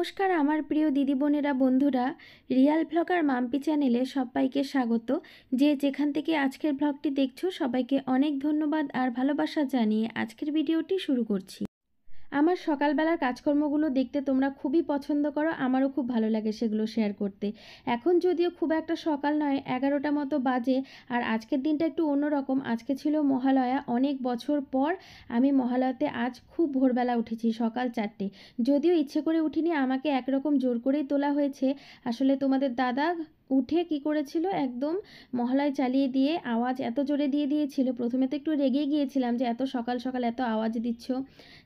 নমস্কার আমার প্রিয় দিদি বোনেরা বন্ধুরা রিয়াল ভ্লগ আর মাম্পি চ্যানেলে সবাইকে স্বাগত যে যেখান থেকে আজকের ভ্লগটি দেখছো সবাইকে অনেক ধন্যবাদ আর ভালোবাসা জানিয়ে আজকের ভিডিওটি শুরু করছি আমার সকালবেলার কাজকর্মগুলো দেখতে তোমরা খুবই পছন্দ করো আমারও খুব ভালো লাগে সেগুলো শেয়ার করতে এখন যদিও খুব একটা সকাল নয় এগারোটা মতো বাজে আর আজকের দিনটা একটু অন্যরকম আজকে ছিল মহালয়া অনেক বছর পর আমি মহালয়াতে আজ খুব ভোরবেলা উঠেছি সকাল চারটে যদিও ইচ্ছে করে উঠিনি আমাকে একরকম জোর করেই তোলা হয়েছে আসলে তোমাদের দাদা উঠে কি করেছিল একদম মহলায় চালিয়ে দিয়ে আওয়াজ এত জোরে দিয়ে দিয়েছিল প্রথমে তো একটু রেগে গিয়েছিলাম যে এত সকাল সকাল এত আওয়াজ দিচ্ছ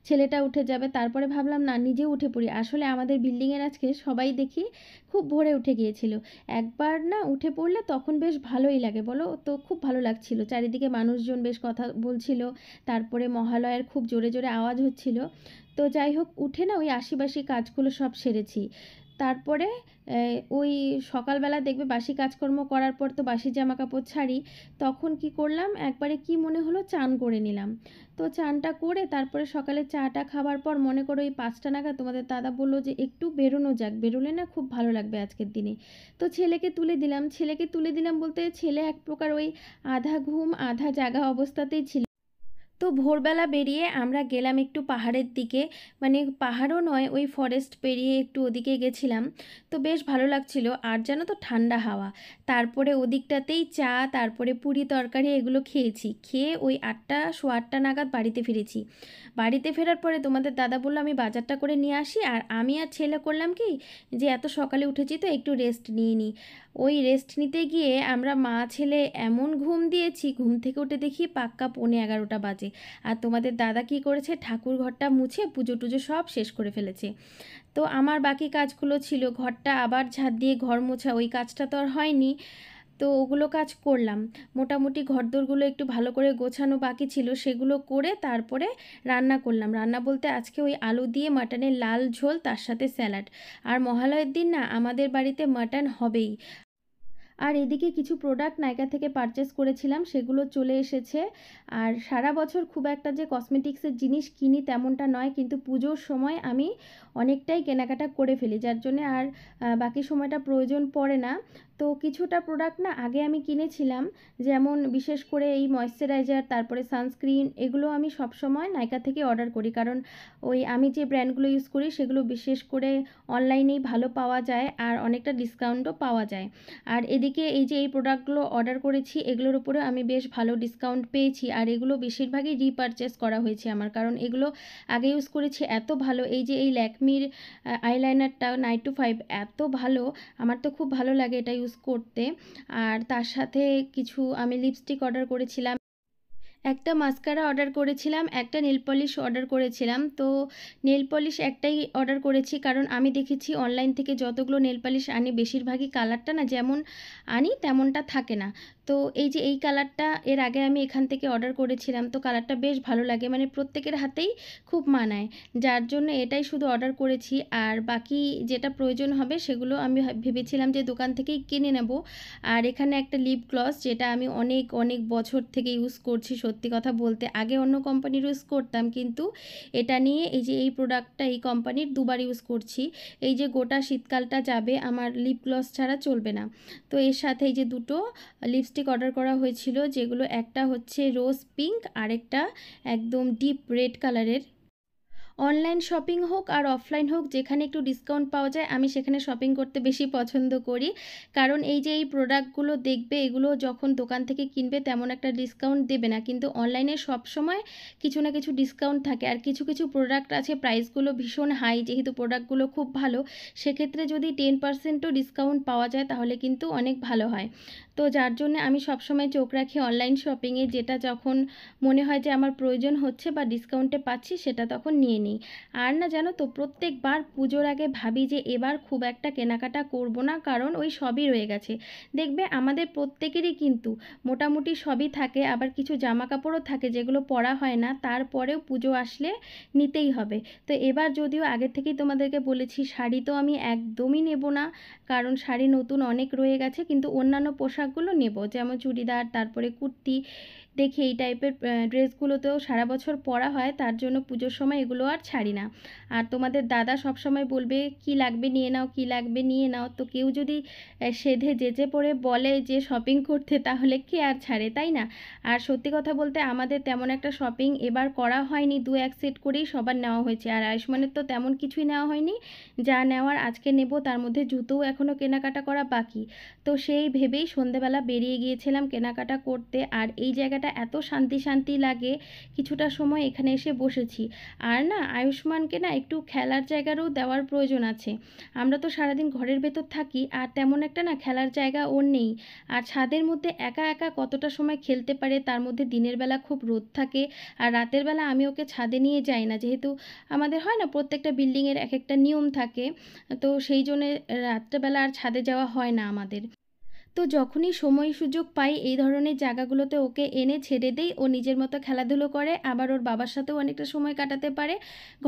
ছেলেটা উঠে যাবে তারপরে ভাবলাম না নিজে উঠে পড়ি আসলে আমাদের বিল্ডিংয়ের আজকে সবাই দেখি খুব ভোরে উঠে গিয়েছিল একবার না উঠে পড়লে তখন বেশ ভালোই লাগে বলো তো খুব ভালো লাগছিল চারিদিকে মানুষজন বেশ কথা বলছিল তারপরে মহালয়ের খুব জোরে জোরে আওয়াজ হচ্ছিল তো যাই হোক উঠে না ওই আশিবাসি কাজগুলো সব সেরেছি তারপরে ওই সকালবেলা দেখবে বাসি কাজকর্ম করার পর তো বাসি জামা কাপড় ছাড়ি তখন কি করলাম একবারে কি মনে হলো চান করে নিলাম তো চানটা করে তারপরে সকালে চাটা খাবার পর মনে করো ওই পাঁচটা নাগাদ তোমাদের দাদা বললো যে একটু বেরোনো যাক বেরোলে না খুব ভালো লাগবে আজকের দিনে তো ছেলেকে তুলে দিলাম ছেলেকে তুলে দিলাম বলতে ছেলে এক প্রকার ওই আধা ঘুম আধা জাগা অবস্থাতেই ছিল তো ভোরবেলা বেরিয়ে আমরা গেলাম একটু পাহাড়ের দিকে মানে পাহাড়ও নয় ওই ফরেস্ট পেরিয়ে একটু ওদিকে গেছিলাম তো বেশ ভালো লাগছিল আর যেন তো ঠান্ডা হাওয়া তারপরে ওদিকটাতেই চা তারপরে পুরি তরকারি এগুলো খেয়েছি খেয়ে ওই আটটা সো আটটা নাগাদ বাড়িতে ফিরেছি বাড়িতে ফেরার পরে তোমাদের দাদা বললো আমি বাজারটা করে নিয়ে আসি আর আমি আর ছেলে করলাম কি যে এত সকালে উঠেছি তো একটু রেস্ট নিয়ে নিই ওই রেস্ট নিতে গিয়ে আমরা মা ছেলে এমন ঘুম দিয়েছি ঘুম থেকে উঠে দেখি পাক্কা পৌনে এগারোটা বাজে আর তোমাদের দাদা কি করেছে ঠাকুর ঘরটা মুছে পুজো টুজো সব শেষ করে ফেলেছে তো আমার বাকি কাজগুলো ছিল ঘরটা আবার ঝাঁট দিয়ে ঘর মোছা ওই কাজটা তো আর হয়নি তো ওগুলো কাজ করলাম মোটামুটি ঘরদোরগুলো একটু ভালো করে গোছানো বাকি ছিল সেগুলো করে তারপরে রান্না করলাম রান্না বলতে আজকে ওই আলু দিয়ে মাটনের লাল ঝোল তার সাথে স্যালাড আর মহালয়ের দিন না আমাদের বাড়িতে মাটন হবেই আর এদিকে কিছু প্রোডাক্ট নাইকা থেকে পারচেস করেছিলাম সেগুলো চলে এসেছে আর সারা বছর খুব একটা যে কসমেটিক্সের জিনিস কিনি তেমনটা নয় কিন্তু পুজোর সময় আমি অনেকটাই কেনাকাটা করে ফেলি যার জন্য আর বাকি সময়টা প্রয়োজন পড়ে না তো কিছুটা প্রোডাক্ট না আগে আমি কিনেছিলাম যেমন বিশেষ করে এই ময়শ্চারাইজার তারপরে সানস্ক্রিন এগুলো আমি সবসময় নাইকা থেকে অর্ডার করি কারণ ওই আমি যে ব্র্যান্ডগুলো ইউজ করি সেগুলো বিশেষ করে অনলাইনেই ভালো পাওয়া যায় আর অনেকটা ডিসকাউন্টও পাওয়া যায় আর এদিকে এদিকে এই যে এই প্রোডাক্টগুলো অর্ডার করেছি এগুলোর উপরে আমি বেশ ভালো ডিসকাউন্ট পেয়েছি আর এগুলো বেশিরভাগই রিপারচেস করা হয়েছে আমার কারণ এগুলো আগে ইউজ করেছি এত ভালো এই যে এই ল্যাকমির আইলাইনারটা নাইট টু ফাইভ এত ভালো আমার তো খুব ভালো লাগে এটা ইউজ করতে আর তার সাথে কিছু আমি লিপস্টিক অর্ডার করেছিলাম একটা মাস্কারা অর্ডার করেছিলাম একটা নেল পলিশ অর্ডার করেছিলাম তো নেল পলিশ একটাই অর্ডার করেছি কারণ আমি দেখেছি অনলাইন থেকে যতগুলো নেল পলিশ আনি বেশিরভাগই কালারটা না যেমন আনি তেমনটা থাকে না তো এই যে এই কালারটা এর আগে আমি এখান থেকে অর্ডার করেছিলাম তো কালারটা বেশ ভালো লাগে মানে প্রত্যেকের হাতেই খুব মানায় যার জন্য এটাই শুধু অর্ডার করেছি আর বাকি যেটা প্রয়োজন হবে সেগুলো আমি ভেবেছিলাম যে দোকান থেকেই কিনে নেব আর এখানে একটা লিপ গ্লস যেটা আমি অনেক অনেক বছর থেকে ইউজ করছি সত্যি কথা বলতে আগে অন্য কোম্পানির ইউজ করতাম কিন্তু এটা নিয়ে এই যে এই প্রোডাক্টটা এই কোম্পানির দুবার ইউজ করছি এই যে গোটা শীতকালটা যাবে আমার লিপ গ্লস ছাড়া চলবে না তো এর সাথে এই যে দুটো লিপস লিপস্টিক অর্ডার করা হয়েছিল যেগুলো একটা হচ্ছে রোজ পিঙ্ক আরেকটা একদম ডিপ রেড কালারের অনলাইন শপিং হোক আর অফলাইন হোক যেখানে একটু ডিসকাউন্ট পাওয়া যায় আমি সেখানে শপিং করতে বেশি পছন্দ করি কারণ এই যে এই প্রোডাক্টগুলো দেখবে এগুলো যখন দোকান থেকে কিনবে তেমন একটা ডিসকাউন্ট দেবে না কিন্তু অনলাইনে সব সময় কিছু না কিছু ডিসকাউন্ট থাকে আর কিছু কিছু প্রোডাক্ট আছে প্রাইসগুলো ভীষণ হাই যেহেতু প্রোডাক্টগুলো খুব ভালো সেক্ষেত্রে যদি টেন পারসেন্টও ডিসকাউন্ট পাওয়া যায় তাহলে কিন্তু অনেক ভালো হয় তো যার জন্য আমি সবসময় চোখ রাখি অনলাইন শপিংয়ে যেটা যখন মনে হয় যে আমার প্রয়োজন হচ্ছে বা ডিসকাউন্টে পাচ্ছি সেটা তখন নিয়ে নেই আর না জানো তো প্রত্যেকবার পুজোর আগে ভাবি যে এবার খুব একটা কেনাকাটা করব না কারণ ওই সবই রয়ে গেছে দেখবে আমাদের প্রত্যেকেরই কিন্তু মোটামুটি সবই থাকে আবার কিছু জামা কাপড়ও থাকে যেগুলো পরা হয় না তারপরেও পুজো আসলে নিতেই হবে তো এবার যদিও আগে থেকেই তোমাদেরকে বলেছি শাড়ি তো আমি একদমই নেব না কারণ শাড়ি নতুন অনেক রয়ে গেছে কিন্তু অন্যান্য পোশাকগুলো নেব যেমন চুড়িদার তারপরে কুর্তি দেখি এই টাইপের ড্রেসগুলোতেও সারা বছর পরা হয় তার জন্য পুজোর সময় এগুলো আর ছাড়ি না আর তোমাদের দাদা সব সময় বলবে কি লাগবে নিয়ে নাও কি লাগবে নিয়ে নাও তো কেউ যদি সেধে যেচে পড়ে বলে যে শপিং করতে তাহলে কে আর ছাড়ে তাই না আর সত্যি কথা বলতে আমাদের তেমন একটা শপিং এবার করা হয়নি দু এক সেট করেই সবার নেওয়া হয়েছে আর আয়ুষ্মানের তো তেমন কিছুই নেওয়া হয়নি যা নেওয়ার আজকে নেব তার মধ্যে জুতোও এখনও কেনাকাটা করা বাকি তো সেই ভেবেই সন্ধেবেলা বেরিয়ে গিয়েছিলাম কেনাকাটা করতে আর এই জায়গাটা এত শান্তি শান্তি লাগে কিছুটা সময় এখানে এসে বসেছি আর না আয়ুষ্মানকে না একটু খেলার জায়গারও দেওয়ার প্রয়োজন আছে আমরা তো সারাদিন ঘরের ভেতর থাকি আর তেমন একটা না খেলার জায়গা ওর নেই আর ছাদের মধ্যে একা একা কতটা সময় খেলতে পারে তার মধ্যে দিনের বেলা খুব রোদ থাকে আর রাতের বেলা আমি ওকে ছাদে নিয়ে যাই না যেহেতু আমাদের হয় না প্রত্যেকটা বিল্ডিংয়ের এক একটা নিয়ম থাকে তো সেই জন্যে রাত্রেবেলা আর ছাদে যাওয়া হয় না আমাদের তো যখনই সময় সুযোগ পাই এই ধরনের জায়গাগুলোতে ওকে এনে ছেড়ে দেই ও নিজের মতো খেলাধুলো করে আবার ওর বাবার সাথেও অনেকটা সময় কাটাতে পারে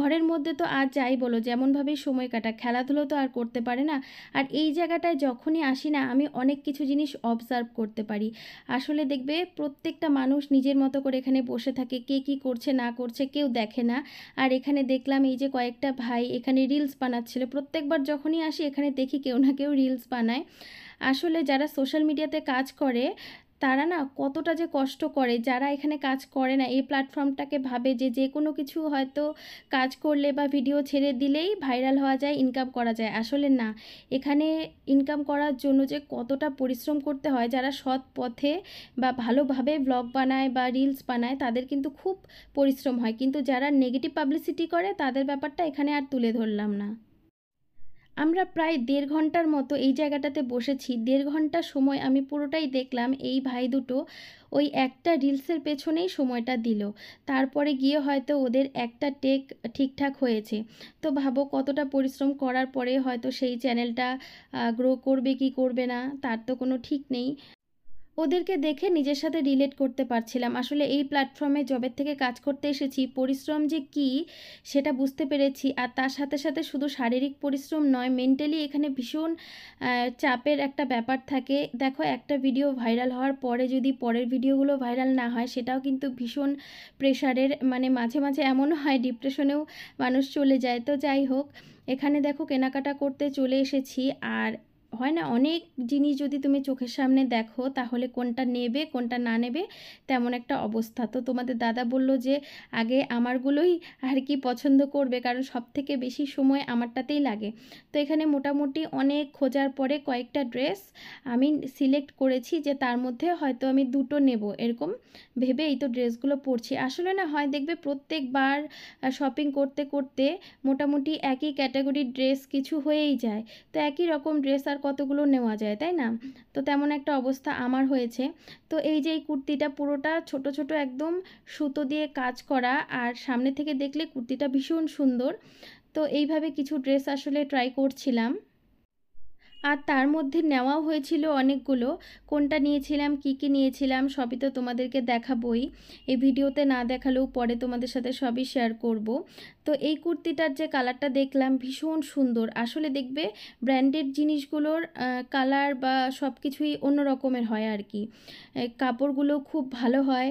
ঘরের মধ্যে তো আর যাই বলো যেমনভাবেই সময় কাটা খেলাধুলো তো আর করতে পারে না আর এই জায়গাটায় যখনই আসি না আমি অনেক কিছু জিনিস অবজার্ভ করতে পারি আসলে দেখবে প্রত্যেকটা মানুষ নিজের মতো করে এখানে বসে থাকে কে কি করছে না করছে কেউ দেখে না আর এখানে দেখলাম এই যে কয়েকটা ভাই এখানে রিলস বানাচ্ছিল প্রত্যেকবার যখনই আসি এখানে দেখি কেউ না কেউ রিলস বানায় আসলে যারা সোশ্যাল মিডিয়াতে কাজ করে তারা না কতটা যে কষ্ট করে যারা এখানে কাজ করে না এই প্ল্যাটফর্মটাকে ভাবে যে যে কোনো কিছু হয়তো কাজ করলে বা ভিডিও ছেড়ে দিলেই ভাইরাল হওয়া যায় ইনকাম করা যায় আসলে না এখানে ইনকাম করার জন্য যে কতটা পরিশ্রম করতে হয় যারা সৎ পথে বা ভালোভাবে ব্লগ বানায় বা রিলস বানায় তাদের কিন্তু খুব পরিশ্রম হয় কিন্তু যারা নেগেটিভ পাবলিসিটি করে তাদের ব্যাপারটা এখানে আর তুলে ধরলাম না আমরা প্রায় দেড় ঘন্টার মতো এই জায়গাটাতে বসেছি দেড় ঘন্টা সময় আমি পুরোটাই দেখলাম এই ভাই দুটো ওই একটা রিলসের পেছনেই সময়টা দিল তারপরে গিয়ে হয়তো ওদের একটা টেক ঠিকঠাক হয়েছে তো ভাবো কতটা পরিশ্রম করার পরে হয়তো সেই চ্যানেলটা গ্রো করবে কি করবে না তার তো কোনো ঠিক নেই ওদেরকে দেখে নিজের সাথে রিলেট করতে পারছিলাম আসলে এই প্ল্যাটফর্মে জবের থেকে কাজ করতে এসেছি পরিশ্রম যে কি সেটা বুঝতে পেরেছি আর তার সাথে সাথে শুধু শারীরিক পরিশ্রম নয় মেন্টালি এখানে ভীষণ চাপের একটা ব্যাপার থাকে দেখো একটা ভিডিও ভাইরাল হওয়ার পরে যদি পরের ভিডিওগুলো ভাইরাল না হয় সেটাও কিন্তু ভীষণ প্রেশারের মানে মাঝে মাঝে এমন হয় ডিপ্রেশনেও মানুষ চলে যায় তো যাই হোক এখানে দেখো কেনাকাটা করতে চলে এসেছি আর হয় না অনেক জিনিস যদি তুমি চোখের সামনে দেখো তাহলে কোনটা নেবে কোনটা না নেবে তেমন একটা অবস্থা তো তোমাদের দাদা বলল যে আগে আমারগুলোই আর কি পছন্দ করবে কারণ সব থেকে বেশি সময় আমারটাতেই লাগে তো এখানে মোটামুটি অনেক খোঁজার পরে কয়েকটা ড্রেস আমি সিলেক্ট করেছি যে তার মধ্যে হয়তো আমি দুটো নেব এরকম ভেবে এই তো ড্রেসগুলো পরছি আসলে না হয় দেখবে প্রত্যেকবার শপিং করতে করতে মোটামুটি একই ক্যাটাগরির ড্রেস কিছু হয়েই যায় তো একই রকম ড্রেস আর কতগুলো নেওয়া যায় তাই না তো তেমন একটা অবস্থা আমার হয়েছে তো এই যে এই কুর্তিটা পুরোটা ছোট ছোট একদম সুতো দিয়ে কাজ করা আর সামনে থেকে দেখলে কুর্তিটা ভীষণ সুন্দর তো এইভাবে কিছু ড্রেস আসলে ট্রাই করছিলাম আর তার মধ্যে নেওয়াও হয়েছিল অনেকগুলো কোনটা নিয়েছিলাম কি কি নিয়েছিলাম সবই তো তোমাদেরকে দেখাবই এই ভিডিওতে না দেখালেও পরে তোমাদের সাথে সবই শেয়ার করব তো এই কুর্তিটার যে কালারটা দেখলাম ভীষণ সুন্দর আসলে দেখবে ব্র্যান্ডেড জিনিসগুলোর কালার বা সব কিছুই অন্য রকমের হয় আর কি কাপড়গুলো খুব ভালো হয়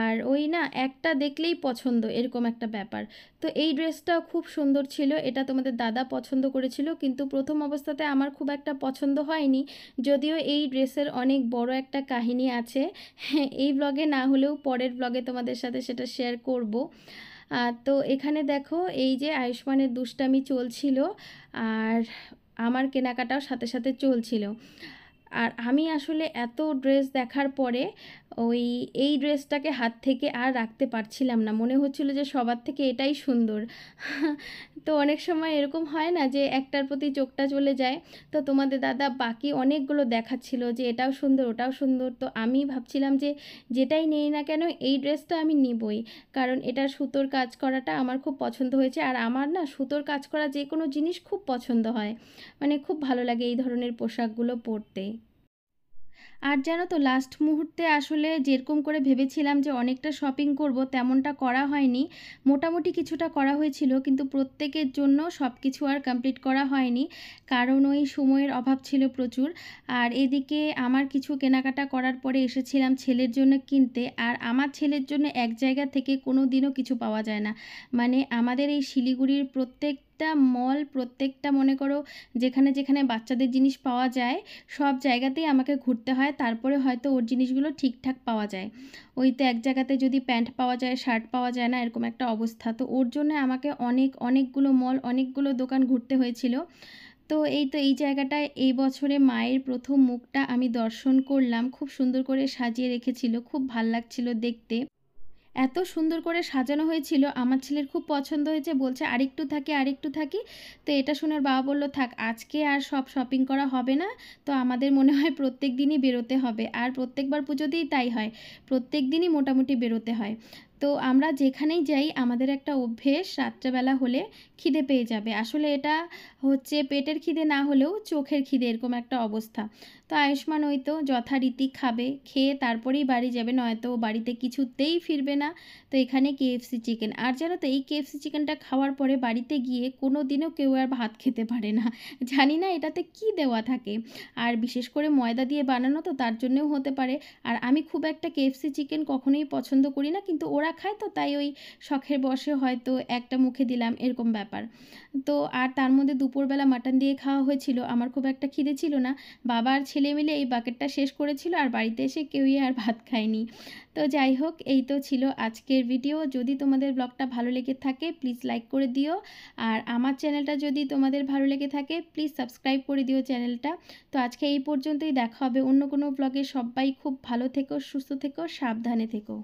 আর ওই না একটা দেখলেই পছন্দ এরকম একটা ব্যাপার তো এই ড্রেসটা খুব সুন্দর ছিল এটা তোমাদের দাদা পছন্দ করেছিল কিন্তু প্রথম অবস্থাতে আমার খুব একটা পছন্দ হয়নি যদিও এই ড্রেসের অনেক বড় একটা কাহিনী আছে হ্যাঁ, এই ব্লগে না হলেও পরের ব্লগে তোমাদের সাথে সেটা শেয়ার করব তো এখানে দেখো এই যে আয়ুষ্মানের দুষ্টামি চলছিল আর আমার কেনাকাটাও সাথে সাথে চলছিল আর আমি আসলে এত ড্রেস দেখার পরে ওই এই ড্রেসটাকে হাত থেকে আর রাখতে পারছিলাম না মনে হচ্ছিল যে সবার থেকে এটাই সুন্দর তো অনেক সময় এরকম হয় না যে একটার প্রতি চোখটা চলে যায় তো তোমাদের দাদা বাকি অনেকগুলো দেখাচ্ছিল যে এটাও সুন্দর ওটাও সুন্দর তো আমি ভাবছিলাম যে যেটাই নেই না কেন এই ড্রেসটা আমি নিবই কারণ এটা সুতোর কাজ করাটা আমার খুব পছন্দ হয়েছে আর আমার না সুতোর কাজ করা যে কোনো জিনিস খুব পছন্দ হয় মানে খুব ভালো লাগে এই ধরনের পোশাকগুলো পরতে আর জানো তো লাস্ট মুহূর্তে আসলে যেরকম করে ভেবেছিলাম যে অনেকটা শপিং করব তেমনটা করা হয়নি মোটামুটি কিছুটা করা হয়েছিল কিন্তু প্রত্যেকের জন্য সব কিছু আর কমপ্লিট করা হয়নি কারণ ওই সময়ের অভাব ছিল প্রচুর আর এদিকে আমার কিছু কেনাকাটা করার পরে এসেছিলাম ছেলের জন্য কিনতে আর আমার ছেলের জন্য এক জায়গা থেকে কোনো দিনও কিছু পাওয়া যায় না মানে আমাদের এই শিলিগুড়ির প্রত্যেক প্রত্যেকটা মল প্রত্যেকটা মনে করো যেখানে যেখানে বাচ্চাদের জিনিস পাওয়া যায় সব জায়গাতেই আমাকে ঘুরতে হয় তারপরে হয়তো ওর জিনিসগুলো ঠিকঠাক পাওয়া যায় ওই তো এক জায়গাতে যদি প্যান্ট পাওয়া যায় শার্ট পাওয়া যায় না এরকম একটা অবস্থা তো ওর জন্য আমাকে অনেক অনেকগুলো মল অনেকগুলো দোকান ঘুরতে হয়েছিল তো এই তো এই জায়গাটায় এই বছরে মায়ের প্রথম মুখটা আমি দর্শন করলাম খুব সুন্দর করে সাজিয়ে রেখেছিল খুব ভাল লাগছিল দেখতে এত সুন্দর করে সাজানো হয়েছিল আমার ছেলের খুব পছন্দ হয়েছে বলছে আরেকটু থাকি আরেকটু থাকি তো এটা শুনে বাবা বলল থাক আজকে আর সব শপিং করা হবে না তো আমাদের মনে হয় প্রত্যেক দিনই বেরোতে হবে আর প্রত্যেকবার পুজোতেই তাই হয় প্রত্যেক দিনই মোটামুটি বেরোতে হয় তো আমরা যেখানেই যাই আমাদের একটা অভ্যেস রাত্রেবেলা হলে খিদে পেয়ে যাবে আসলে এটা হচ্ছে পেটের খিদে না হলেও চোখের খিদে এরকম একটা অবস্থা তো আয়ুষ্মান ওই তো যথারীতি খাবে খেয়ে তারপরেই বাড়ি যাবে নয়তো বাড়িতে কিছুতেই ফিরবে না তো এখানে কেএফসি চিকেন আর জানো তো এই কেএফসি চিকেনটা খাওয়ার পরে বাড়িতে গিয়ে কোনো দিনও কেউ আর ভাত খেতে পারে না জানি না এটাতে কি দেওয়া থাকে আর বিশেষ করে ময়দা দিয়ে বানানো তো তার জন্যও হতে পারে আর আমি খুব একটা কেএফসি চিকেন কখনোই পছন্দ করি না কিন্তু ওরা ওরা খায় তো তাই ওই শখের বসে হয়তো একটা মুখে দিলাম এরকম ব্যাপার তো আর তার মধ্যে দুপুরবেলা মাটন দিয়ে খাওয়া হয়েছিল আমার খুব একটা খিদে ছিল না বাবা আর ছেলে মিলে এই বাকেটটা শেষ করেছিল আর বাড়িতে এসে কেউই আর ভাত খায়নি তো যাই হোক এই তো ছিল আজকের ভিডিও যদি তোমাদের ব্লগটা ভালো লেগে থাকে প্লিজ লাইক করে দিও আর আমার চ্যানেলটা যদি তোমাদের ভালো লেগে থাকে প্লিজ সাবস্ক্রাইব করে দিও চ্যানেলটা তো আজকে এই পর্যন্তই দেখা হবে অন্য কোনো ব্লগে সবাই খুব ভালো থেকো সুস্থ থেকো সাবধানে থেকো